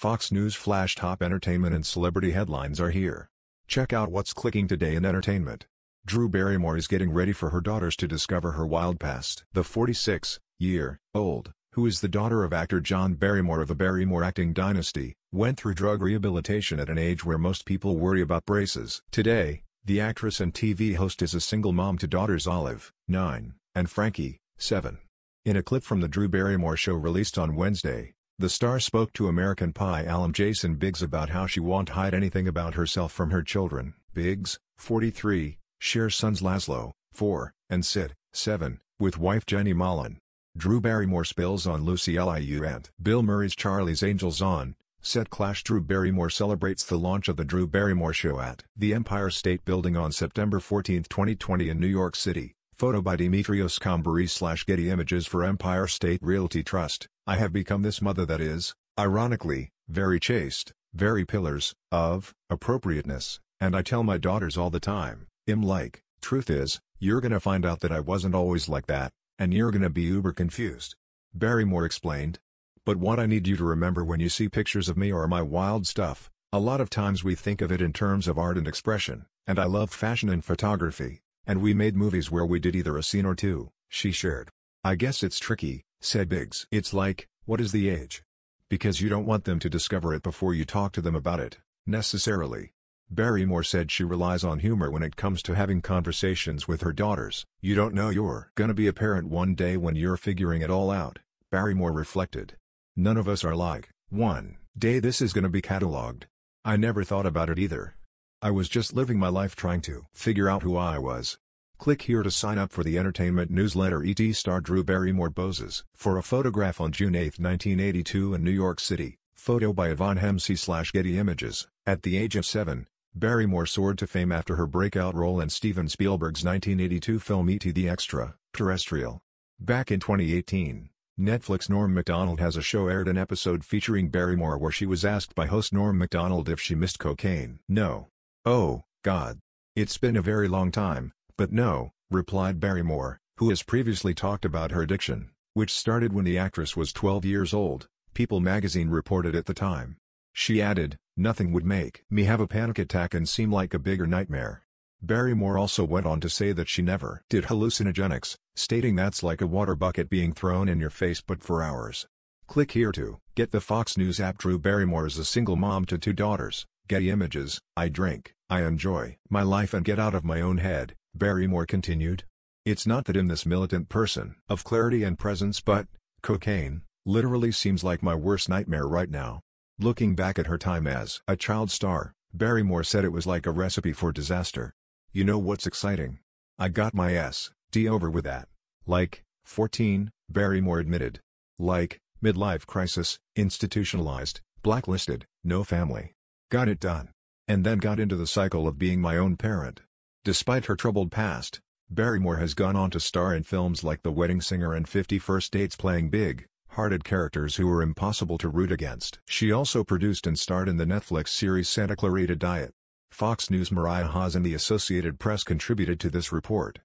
Fox News Flash Top Entertainment and Celebrity Headlines are here. Check out what's clicking today in entertainment. Drew Barrymore is getting ready for her daughters to discover her wild past. The 46-year-old, who is the daughter of actor John Barrymore of the Barrymore acting dynasty, went through drug rehabilitation at an age where most people worry about braces. Today, the actress and TV host is a single mom to daughters Olive, 9, and Frankie, 7. In a clip from the Drew Barrymore show released on Wednesday, the star spoke to American Pie alum Jason Biggs about how she won't hide anything about herself from her children. Biggs, 43, shares sons Laszlo, 4, and Sid, 7, with wife Jenny Mullen. Drew Barrymore spills on Lucy Liu and Bill Murray's Charlie's Angels on, set clash Drew Barrymore celebrates the launch of The Drew Barrymore Show at the Empire State Building on September 14, 2020 in New York City. Photo by Demetrios Kombaris slash Getty Images for Empire State Realty Trust, I have become this mother that is, ironically, very chaste, very pillars, of, appropriateness, and I tell my daughters all the time, im like, truth is, you're gonna find out that I wasn't always like that, and you're gonna be uber confused. Barrymore explained. But what I need you to remember when you see pictures of me or my wild stuff, a lot of times we think of it in terms of art and expression, and I love fashion and photography, and we made movies where we did either a scene or two, she shared. I guess it's tricky, said Biggs. It's like, what is the age? Because you don't want them to discover it before you talk to them about it, necessarily. Barrymore said she relies on humor when it comes to having conversations with her daughters. You don't know you're gonna be a parent one day when you're figuring it all out, Barrymore reflected. None of us are like, one day this is gonna be cataloged. I never thought about it either. I was just living my life trying to figure out who I was. Click here to sign up for the entertainment newsletter ET star Drew Barrymore Boses. For a photograph on June 8, 1982 in New York City, photo by Yvonne Hemsey slash Getty Images, at the age of seven, Barrymore soared to fame after her breakout role in Steven Spielberg's 1982 film E.T. the Extra, Terrestrial. Back in 2018, Netflix Norm MacDonald has a show aired an episode featuring Barrymore where she was asked by host Norm MacDonald if she missed cocaine. No. Oh, God. It's been a very long time, but no, replied Barrymore, who has previously talked about her addiction, which started when the actress was 12 years old, People magazine reported at the time. She added, nothing would make me have a panic attack and seem like a bigger nightmare. Barrymore also went on to say that she never did hallucinogenics, stating that's like a water bucket being thrown in your face but for hours. Click here to get the Fox News app Drew Barrymore is a single mom to two daughters. Getty Images. I drink, I enjoy my life and get out of my own head, Barrymore continued. It's not that I'm this militant person of clarity and presence but, cocaine, literally seems like my worst nightmare right now. Looking back at her time as a child star, Barrymore said it was like a recipe for disaster. You know what's exciting? I got my S, D over with that. Like, 14, Barrymore admitted. Like, midlife crisis, institutionalized, blacklisted, no family, Got it done. And then got into the cycle of being my own parent. Despite her troubled past, Barrymore has gone on to star in films like The Wedding Singer and Fifty First Dates playing big, hearted characters who were impossible to root against. She also produced and starred in the Netflix series Santa Clarita Diet. Fox News Mariah Haas and the Associated Press contributed to this report.